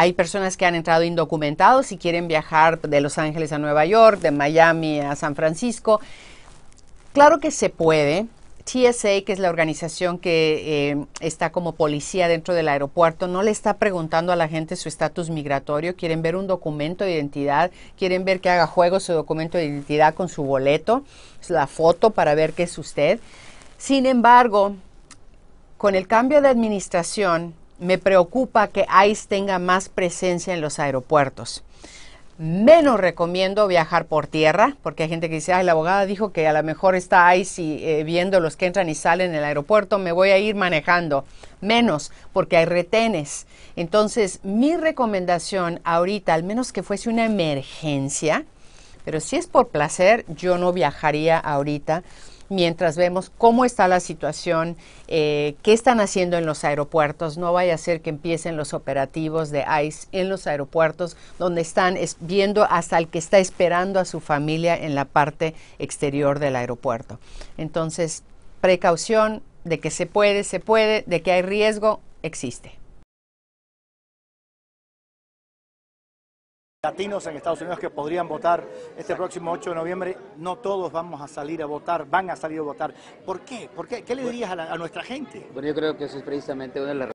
Hay personas que han entrado indocumentados y quieren viajar de Los Ángeles a Nueva York, de Miami a San Francisco. Claro que se puede. TSA, que es la organización que eh, está como policía dentro del aeropuerto, no le está preguntando a la gente su estatus migratorio. Quieren ver un documento de identidad, quieren ver que haga juego su documento de identidad con su boleto, la foto para ver qué es usted. Sin embargo, con el cambio de administración, me preocupa que ICE tenga más presencia en los aeropuertos. Menos recomiendo viajar por tierra, porque hay gente que dice, ay, la abogada dijo que a lo mejor está ICE y, eh, viendo los que entran y salen en el aeropuerto, me voy a ir manejando. Menos, porque hay retenes. Entonces, mi recomendación ahorita, al menos que fuese una emergencia, pero si es por placer, yo no viajaría ahorita mientras vemos cómo está la situación, eh, qué están haciendo en los aeropuertos. No vaya a ser que empiecen los operativos de ICE en los aeropuertos, donde están viendo hasta el que está esperando a su familia en la parte exterior del aeropuerto. Entonces, precaución de que se puede, se puede, de que hay riesgo, existe. latinos en Estados Unidos que podrían votar este próximo 8 de noviembre, no todos vamos a salir a votar, van a salir a votar. ¿Por qué? ¿Por qué? le dirías a, a nuestra gente? Bueno, yo creo que eso es precisamente una de las